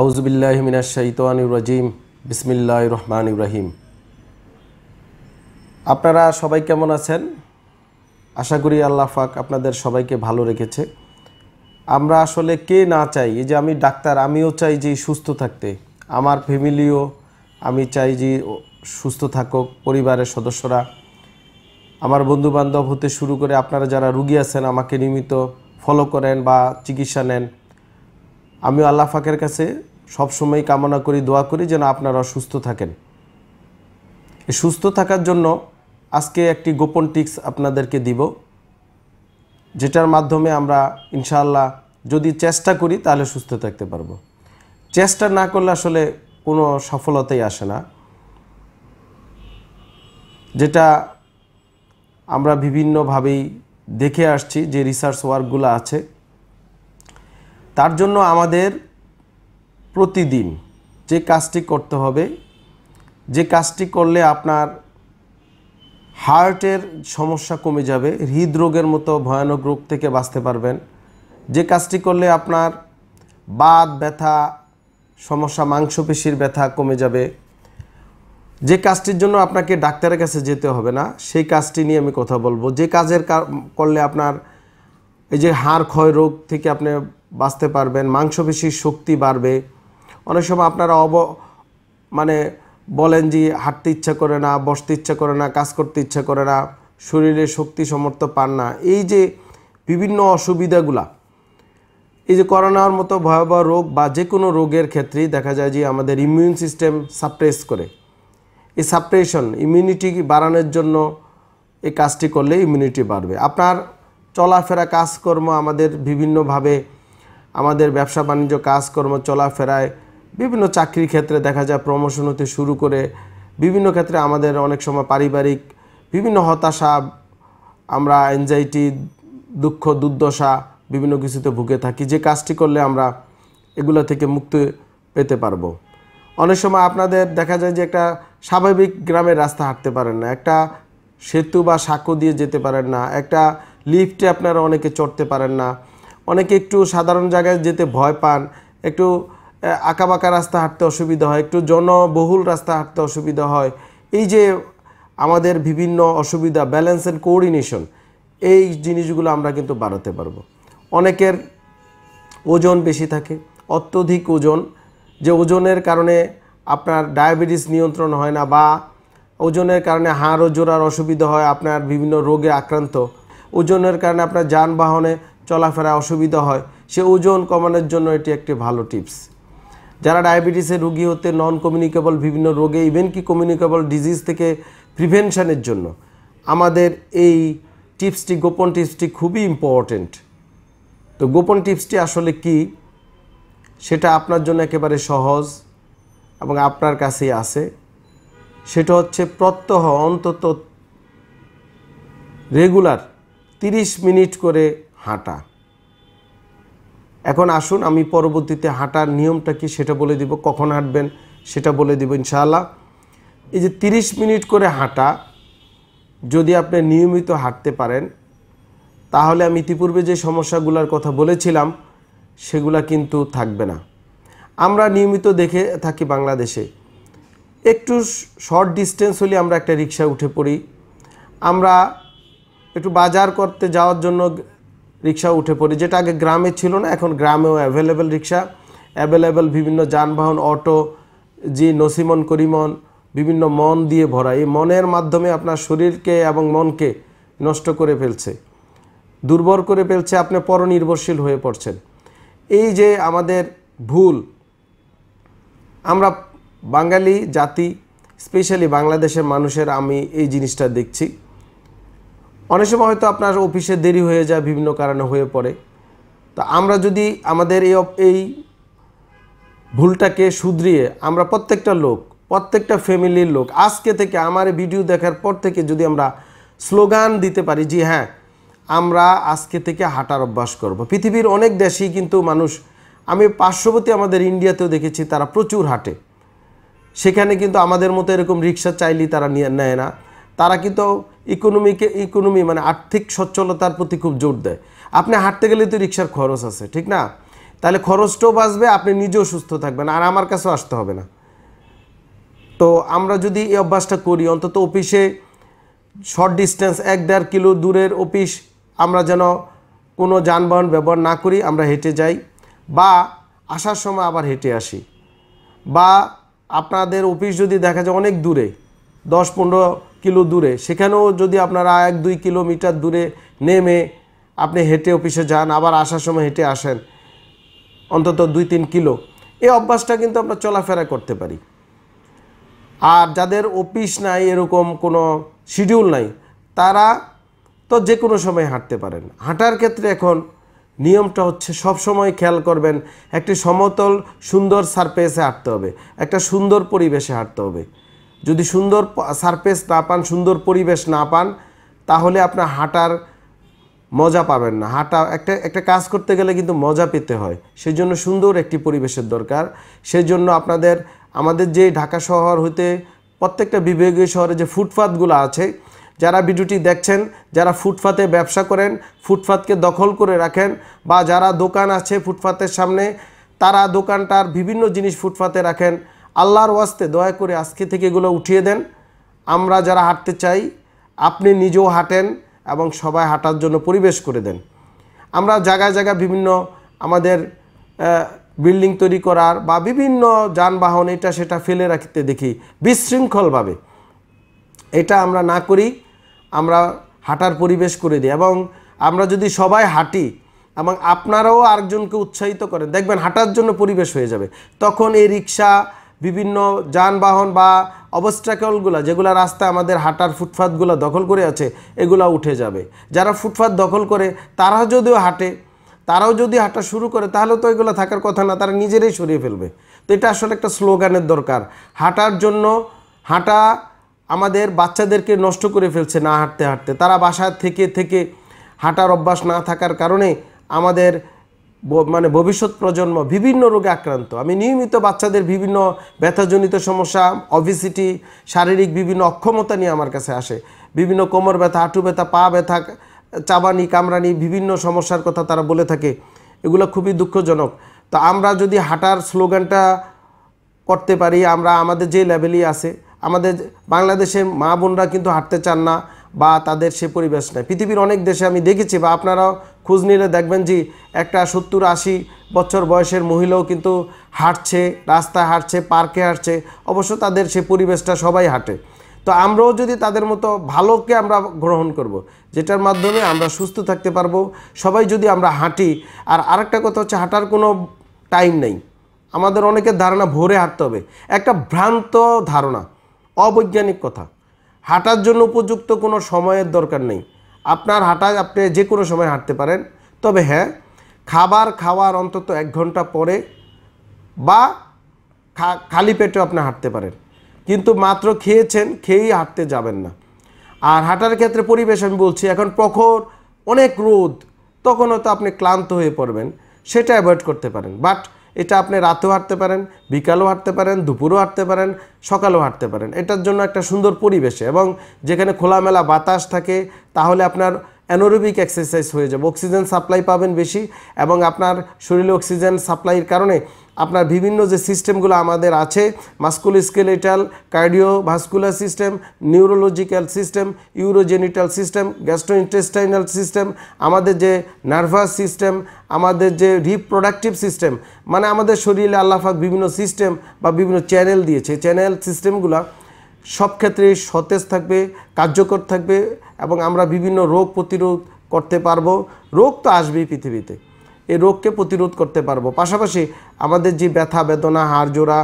আউজবিল্লাহ মিনাশাইতানুর রাজিম বিসমিল্লাহ রহমান ইব্রাহিম আপনারা সবাই কেমন আছেন আশা করি আল্লাহ ফাক আপনাদের সবাইকে ভালো রেখেছে আমরা আসলে কে না চাই এই যে আমি ডাক্তার আমিও চাই যে সুস্থ থাকতে আমার ফ্যামিলিও আমি চাই যে সুস্থ থাকুক পরিবারের সদস্যরা আমার বন্ধুবান্ধব হতে শুরু করে আপনারা যারা রুগী আছেন আমাকে নিয়মিত ফলো করেন বা চিকিৎসা নেন আমি আল্লাহ ফাঁকের কাছে সবসময় কামনা করি দোয়া করি যেন আপনারা সুস্থ থাকেন সুস্থ থাকার জন্য আজকে একটি গোপন টিক্স আপনাদেরকে দিব যেটার মাধ্যমে আমরা ইনশাআল্লাহ যদি চেষ্টা করি তাহলে সুস্থ থাকতে পারবো চেষ্টা না করলে আসলে কোনো সফলতাই আসে না যেটা আমরা বিভিন্নভাবেই দেখে আসছি যে রিসার্চ ওয়ার্কগুলো আছে তার জন্য আমাদের প্রতিদিন যে কাজটি করতে হবে যে কাজটি করলে আপনার হার্টের সমস্যা কমে যাবে হৃদরোগের মতো ভয়ানক রোগ থেকে বাঁচতে পারবেন যে কাজটি করলে আপনার বাদ ব্যথা সমস্যা মাংসপেশির ব্যথা কমে যাবে যে কাজটির জন্য আপনাকে ডাক্তারের কাছে যেতে হবে না সেই কাজটি নিয়ে আমি কথা বলবো যে কাজের করলে আপনার এই যে হাড় ক্ষয় রোগ থেকে আপনি বাঁচতে পারবেন মাংসপেশির শক্তি বাড়বে অনেক সময় আপনারা অব মানে বলেন যে হাঁটতে ইচ্ছা করে না বসতে ইচ্ছা করে না কাজ করতে ইচ্ছা করে না শরীরে শক্তি সমর্থ পান না এই যে বিভিন্ন অসুবিধাগুলা এই যে করোনার মতো ভয়াবহ রোগ বা যে কোনো রোগের ক্ষেত্রেই দেখা যায় যে আমাদের ইমিউন সিস্টেম সাপ্রেস করে এই সাপ্রেশন ইমিউনিটি বাড়ানোর জন্য এই কাজটি করলে ইমিউনিটি বাড়বে আপনার চলাফেরা কাজকর্ম আমাদের বিভিন্নভাবে আমাদের ব্যবসা বাণিজ্য কাজকর্ম চলাফেরায় বিভিন্ন চাকরির ক্ষেত্রে দেখা যায় প্রমোশন হতে শুরু করে বিভিন্ন ক্ষেত্রে আমাদের অনেক সময় পারিবারিক বিভিন্ন হতাশা আমরা অ্যাংজাইটি দুঃখ দুর্দশা বিভিন্ন কিছুতে ভুগে থাকি যে কাজটি করলে আমরা এগুলো থেকে মুক্তি পেতে পারবো অনেক সময় আপনাদের দেখা যায় যে একটা স্বাভাবিক গ্রামের রাস্তা হাঁটতে পারেন না একটা সেতু বা সাঁকো দিয়ে যেতে পারেন না একটা লিফটে আপনারা অনেকে চড়তে পারেন না অনেকে একটু সাধারণ জায়গায় যেতে ভয় পান একটু আঁকাবাঁকা রাস্তা হাঁটতে অসুবিধা হয় একটু জনবহুল রাস্তা হাঁটতে অসুবিধা হয় এই যে আমাদের বিভিন্ন অসুবিধা ব্যালেন্স অ্যান্ড কোঅর্ডিনেশন এই জিনিসগুলো আমরা কিন্তু বাড়াতে পারবো অনেকের ওজন বেশি থাকে অত্যধিক ওজন যে ওজনের কারণে আপনার ডায়াবেটিস নিয়ন্ত্রণ হয় না বা ওজনের কারণে হাড় ও জোড়ার অসুবিধা হয় আপনার বিভিন্ন রোগে আক্রান্ত ওজনের কারণে আপনার যানবাহনে চলাফেরা অসুবিধা হয় সে ওজন কমানোর জন্য এটি একটি ভালো টিপস যারা ডায়াবেটিসের রোগী হতে নন কমিউনিকেবল বিভিন্ন রোগে ইভেন কি কমিউনিকেবল ডিজিজ থেকে প্রিভেনশানের জন্য আমাদের এই টিপসটি গোপন টিপসটি খুবই ইম্পর্টেন্ট তো গোপন টিপসটি আসলে কি সেটা আপনার জন্য একেবারে সহজ এবং আপনার কাছেই আছে সেটা হচ্ছে প্রত্যহ অন্তত রেগুলার 30 মিনিট করে হাঁটা এখন আসুন আমি পরবর্তীতে হাঁটার নিয়মটা কি সেটা বলে দিব কখন হাঁটবেন সেটা বলে দিব ইনশাআল্লাহ এই যে তিরিশ মিনিট করে হাঁটা যদি আপনি নিয়মিত হাঁটতে পারেন তাহলে আমি ইতিপূর্বে যে সমস্যাগুলোর কথা বলেছিলাম সেগুলা কিন্তু থাকবে না আমরা নিয়মিত দেখে থাকি বাংলাদেশে একটু শর্ট ডিস্টেন্স হলে আমরা একটা রিক্সা উঠে পড়ি আমরা একটু বাজার করতে যাওয়ার জন্য রিক্সা উঠে পড়ি যেটা আগে গ্রামে ছিল না এখন গ্রামেও অ্যাভেলেবেল রিক্সা অ্যাভেলেবেল বিভিন্ন যানবাহন অটো জি নসিমন করিমন বিভিন্ন মন দিয়ে ভরা এই মনের মাধ্যমে আপনার শরীরকে এবং মনকে নষ্ট করে ফেলছে দুর্বল করে ফেলছে আপনি পরনির্ভরশীল হয়ে পড়ছেন এই যে আমাদের ভুল আমরা বাঙালি জাতি স্পেশালি বাংলাদেশের মানুষের আমি এই জিনিসটা দেখছি অনেক সময় হয়তো আপনার অফিসে দেরি হয়ে যায় বিভিন্ন কারণে হয়ে পড়ে তা আমরা যদি আমাদের এই এই ভুলটাকে শুধরিয়ে আমরা প্রত্যেকটা লোক প্রত্যেকটা ফ্যামিলির লোক আজকে থেকে আমার ভিডিও দেখার পর থেকে যদি আমরা স্লোগান দিতে পারি যে হ্যাঁ আমরা আজকে থেকে হাঁটার অভ্যাস করব। পৃথিবীর অনেক দেশেই কিন্তু মানুষ আমি পার্শ্ববর্তী আমাদের ইন্ডিয়াতেও দেখেছি তারা প্রচুর হাঁটে সেখানে কিন্তু আমাদের মতো এরকম রিক্সা চাইলেই তারা নেয় না তারা কিন্তু ইকোনমিকে ইকোনমি মানে আর্থিক সচ্ছলতার প্রতি খুব জোর দেয় আপনি হাঁটতে গেলে তো রিক্সার খরচ আছে ঠিক না তাহলে খরচটাও বাঁচবে আপনি নিজেও সুস্থ থাকবেন আর আমার কাছেও আসতে হবে না তো আমরা যদি এই অভ্যাসটা করি অন্তত অফিসে শর্ট ডিস্টেন্স এক দেড় কিলো দূরের অফিস আমরা যেন কোনো যানবাহন ব্যবহার না করি আমরা হেঁটে যাই বা আসার সময় আবার হেঁটে আসি বা আপনাদের অফিস যদি দেখা যায় অনেক দূরে দশ পনেরো কিলো দূরে সেখানেও যদি আপনারা এক দুই কিলোমিটার দূরে নেমে আপনি হেঁটে অফিসে যান আবার আসার সময় হেঁটে আসেন অন্তত দুই তিন কিলো এই অভ্যাসটা কিন্তু আমরা চলাফেরা করতে পারি আর যাদের অফিস নাই এরকম কোনো শিডিউল নাই তারা তো যে কোনো সময় হাঁটতে পারেন হাঁটার ক্ষেত্রে এখন নিয়মটা হচ্ছে সব সময় খেয়াল করবেন একটি সমতল সুন্দর সারফেসে হাঁটতে হবে একটা সুন্দর পরিবেশে হাঁটতে হবে যদি সুন্দর সারফেস না পান সুন্দর পরিবেশ না পান তাহলে আপনার হাঁটার মজা পাবেন না হাঁটা একটা একটা কাজ করতে গেলে কিন্তু মজা পেতে হয় সেই জন্য সুন্দর একটি পরিবেশের দরকার সেই জন্য আপনাদের আমাদের যে ঢাকা শহর হইতে প্রত্যেকটা বিভাগীয় শহরে যে ফুটপাথগুলো আছে যারা ভিডিওটি দেখছেন যারা ফুটপাতে ব্যবসা করেন ফুটপাতকে দখল করে রাখেন বা যারা দোকান আছে ফুটপাতের সামনে তারা দোকানটার বিভিন্ন জিনিস ফুটপাতে রাখেন আল্লাহর ওয়াস্তে দয়া করে আজকে থেকে এগুলো উঠিয়ে দেন আমরা যারা হাঁটতে চাই আপনি নিজেও হাঁটেন এবং সবাই হাঁটার জন্য পরিবেশ করে দেন আমরা জায়গায় জায়গায় বিভিন্ন আমাদের বিল্ডিং তৈরি করার বা বিভিন্ন যানবাহন এটা সেটা ফেলে রাখতে দেখি বিশৃঙ্খলভাবে এটা আমরা না করি আমরা হাঁটার পরিবেশ করে দিই এবং আমরা যদি সবাই হাঁটি এবং আপনারাও আরেকজনকে উৎসাহিত করেন দেখবেন হাঁটার জন্য পরিবেশ হয়ে যাবে তখন এই রিক্সা বিভিন্ন যানবাহন বা অবস্ট্রাকলগুলো যেগুলো রাস্তায় আমাদের হাঁটার ফুটপাথগুলো দখল করে আছে এগুলা উঠে যাবে যারা ফুটপাথ দখল করে তারা যদিও হাঁটে তারাও যদি হাঁটা শুরু করে তাহলে তো এগুলো থাকার কথা না তারা নিজেরাই সরিয়ে ফেলবে তো এটা আসলে একটা স্লোগানের দরকার হাঁটার জন্য হাঁটা আমাদের বাচ্চাদেরকে নষ্ট করে ফেলছে না হাঁটতে হাঁটতে তারা বাসা থেকে থেকে হাঁটার অভ্যাস না থাকার কারণে আমাদের মানে ভবিষ্যৎ প্রজন্ম বিভিন্ন রোগে আক্রান্ত আমি নিয়মিত বাচ্চাদের বিভিন্ন ব্যথাজনিত সমস্যা অভিসিটি শারীরিক বিভিন্ন অক্ষমতা নিয়ে আমার কাছে আসে বিভিন্ন কোমর ব্যথা হাঁটু ব্যথা পা ব্যথা চাবানি কামরানি বিভিন্ন সমস্যার কথা তারা বলে থাকে এগুলো খুবই দুঃখজনক তো আমরা যদি হাঁটার স্লোগানটা করতে পারি আমরা আমাদের যে লেভেলই আছে আমাদের বাংলাদেশের মা বোনরা কিন্তু হাঁটতে চান না বা তাদের সে পরিবেশ নেয় পৃথিবীর অনেক দেশে আমি দেখেছি বা আপনারাও খোঁজ নিলে দেখবেন যে একটা সত্তর আশি বছর বয়সের মহিলাও কিন্তু হাঁটছে রাস্তায় হাঁটছে পার্কে হাঁটছে অবশ্য তাদের সে পরিবেশটা সবাই হাঁটে তো আমরাও যদি তাদের মতো ভালোকে আমরা গ্রহণ করব। যেটার মাধ্যমে আমরা সুস্থ থাকতে পারবো সবাই যদি আমরা হাঁটি আর আরেকটা কথা হচ্ছে হাঁটার কোনো টাইম নেই আমাদের অনেকের ধারণা ভোরে হাঁটতে হবে একটা ভ্রান্ত ধারণা অবৈজ্ঞানিক কথা হাঁটার জন্য উপযুক্ত কোনো সময়ের দরকার নেই আপনার হাঁটা আপনি যে কোনো সময় হাঁটতে পারেন তবে হ্যাঁ খাবার খাওয়ার অন্তত এক ঘন্টা পরে বা খালি পেটে আপনি হাঁটতে পারেন কিন্তু মাত্র খেয়েছেন খেয়েই হাঁটতে যাবেন না আর হাঁটার ক্ষেত্রে পরিবেশ আমি বলছি এখন প্রখর অনেক রোদ তখন হয়তো আপনি ক্লান্ত হয়ে পড়বেন সেটা অ্যাভয়েড করতে পারেন বাট এটা আপনি রাতেও হাঁটতে পারেন বিকালেও হাঁটতে পারেন দুপুরেও হাঁটতে পারেন সকালেও হাঁটতে পারেন এটার জন্য একটা সুন্দর পরিবেশে এবং যেখানে খোলামেলা বাতাস থাকে তাহলে আপনার অ্যানোরোবিক এক্সারসাইজ হয়ে যাবে অক্সিজেন সাপ্লাই পাবেন বেশি এবং আপনার শরীরে অক্সিজেন সাপ্লাইয়ের কারণে আপনার বিভিন্ন যে সিস্টেমগুলো আমাদের আছে musculo skeletal cardio vascular system neurological system urogenital system gastro intestinal system আমাদের যে নার্ভাস সিস্টেম আমাদের যে রিপ্রোডাকটিভ সিস্টেম মানে আমাদের শরীরে আল্লাহাক বিভিন্ন সিস্টেম বা বিভিন্ন চ্যানেল দিয়েছে চ্যানেল সিস্টেমগুলো সব ক্ষেত্রে সতেজ থাকবে কার্যকর থাকবে এবং আমরা বিভিন্ন রোগ প্রতিরোধ করতে পারবো রোগ তো আসবেই পৃথিবীতে এই রোগকে প্রতিরোধ করতে পারবো পাশাপাশি আমাদের যে ব্যথা বেদনা হাড় জোড়া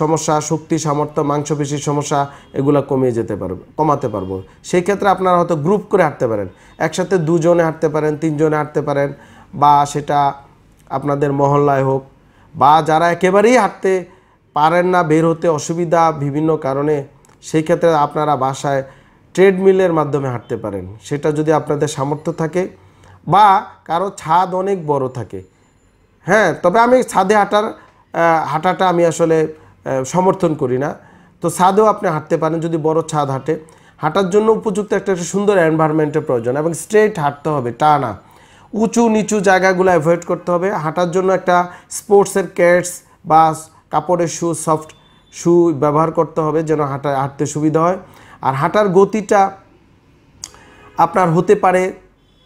সমস্যা শক্তি সামর্থ্য মাংসপেশির সমস্যা এগুলো কমিয়ে যেতে পারবো কমাতে পারবো সেই ক্ষেত্রে আপনারা হয়তো গ্রুপ করে হাঁটতে পারেন একসাথে দুজনে হাঁটতে পারেন তিনজনে হাঁটতে পারেন বা সেটা আপনাদের মহল্লায় হোক বা যারা একেবারেই হাঁটতে পারেন না বের হতে অসুবিধা বিভিন্ন কারণে সেই ক্ষেত্রে আপনারা বাসায় ট্রেডমিলের মাধ্যমে হাঁটতে পারেন সেটা যদি আপনাদের সামর্থ্য থাকে বা কারো ছাদ অনেক বড় থাকে হ্যাঁ তবে আমি ছাদে হাঁটার হাঁটাটা আমি আসলে সমর্থন করি না তো ছাদেও আপনি হাঁটতে পারেন যদি বড় ছাদ হাঁটে হাঁটার জন্য উপযুক্ত একটা একটা সুন্দর এনভায়রনমেন্টের প্রয়োজন এবং স্ট্রেট হাঁটতে হবে টানা উঁচু নিচু জায়গাগুলো অ্যাভয়েড করতে হবে হাঁটার জন্য একটা স্পোর্টসের ক্যাটস বা কাপড়ের শু সফট শু ব্যবহার করতে হবে যেন হাঁটা হাঁটতে সুবিধা হয় আর হাঁটার গতিটা আপনার হতে পারে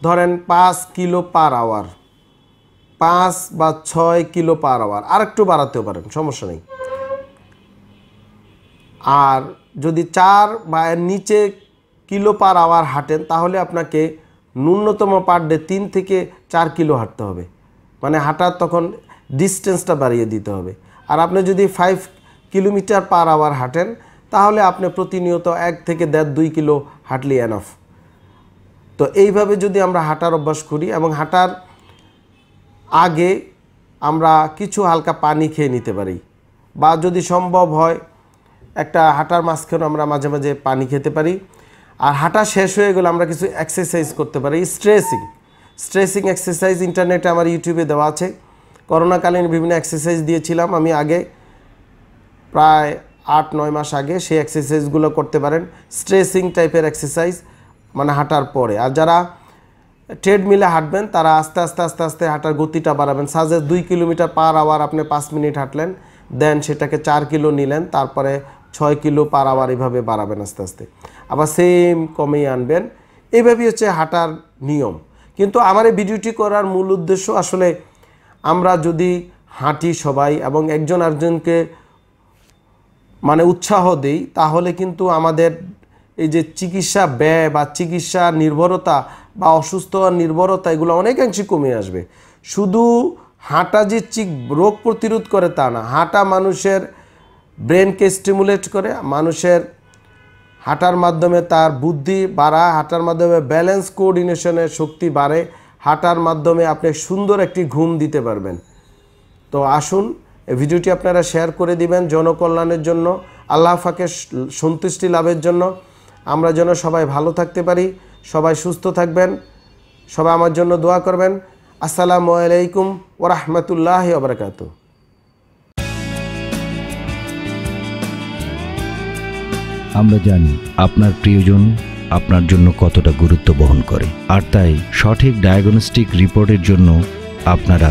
ধরেন পাঁচ কিলো পার আওয়ার পাঁচ বা ছয় কিলো পার আওয়ার আর একটু বাড়াতেও পারেন সমস্যা নেই আর যদি চার বা এর নিচে কিলো পার আওয়ার হাঁটেন তাহলে আপনাকে ন্যূনতম পার ডে তিন থেকে চার কিলো হাঁটতে হবে মানে হাঁটার তখন ডিস্টেন্সটা বাড়িয়ে দিতে হবে আর আপনি যদি ফাইভ কিলোমিটার পার আওয়ার হাঁটেন তাহলে আপনি প্রতিনিয়ত এক থেকে দেড় দুই কিলো হাঁটলি এনাফ তো এইভাবে যদি আমরা হাঁটার অভ্যাস করি এবং হাঁটার আগে আমরা কিছু হালকা পানি খেয়ে নিতে পারি বা যদি সম্ভব হয় একটা হাঁটার মাঝখানে আমরা মাঝে মাঝে পানি খেতে পারি আর হাঁটা শেষ হয়ে গেলে আমরা কিছু এক্সারসাইজ করতে পারি স্ট্রেসিং স্ট্রেসিং এক্সারসাইজ ইন্টারনেটে আমার ইউটিউবে দেওয়া আছে করোনাকালীন বিভিন্ন এক্সারসাইজ দিয়েছিলাম আমি আগে প্রায় আট নয় মাস আগে সেই এক্সারসাইজগুলো করতে পারেন স্ট্রেসিং টাইপের এক্সারসাইজ মানে হাঁটার পরে আর যারা ট্রেডমিলে হাঁটবেন তারা আস্তে আস্তে আস্তে আস্তে হাঁটার গতিটা বাড়াবেন সাজেস দুই কিলোমিটার পার আওয়ার আপনি পাঁচ মিনিট হাঁটলেন দেন সেটাকে চার কিলো নিলেন তারপরে ছয় কিলো পার আওয়ার এভাবে বাড়াবেন আস্তে আস্তে আবার সেম কমেই আনবেন এইভাবেই হচ্ছে হাঁটার নিয়ম কিন্তু আমার এই ভিডিওটি করার মূল উদ্দেশ্য আসলে আমরা যদি হাঁটি সবাই এবং একজন আরেকজনকে মানে উৎসাহ দিই তাহলে কিন্তু আমাদের এই যে চিকিৎসা ব্যয় বা চিকিৎসা নির্ভরতা বা অসুস্থ নির্ভরতা এগুলো অনেকাংশে কমে আসবে শুধু হাঁটা যে চিক রোগ প্রতিরোধ করে তা না হাঁটা মানুষের ব্রেনকে স্টিমুলেট করে মানুষের হাঁটার মাধ্যমে তার বুদ্ধি বাড়ায় হাঁটার মাধ্যমে ব্যালেন্স কোঅর্ডিনেশনের শক্তি বাড়ে হাঁটার মাধ্যমে আপনি সুন্দর একটি ঘুম দিতে পারবেন তো আসুন এই ভিডিওটি আপনারা শেয়ার করে দিবেন জনকল্যাণের জন্য আল্লাহ ফাকে সন্তুষ্টি লাভের জন্য আমরা যেন সবাই ভালো থাকতে পারি সবাই সুস্থ থাকবেন সবাই আমার জন্য দোয়া করবেন আসসালামু আলাইকুম ওরহমতুল্লাহ আবরকাত আমরা জানি আপনার প্রিয়জন আপনার জন্য কতটা গুরুত্ব বহন করে আর তাই সঠিক ডায়াগনস্টিক রিপোর্টের জন্য আপনারা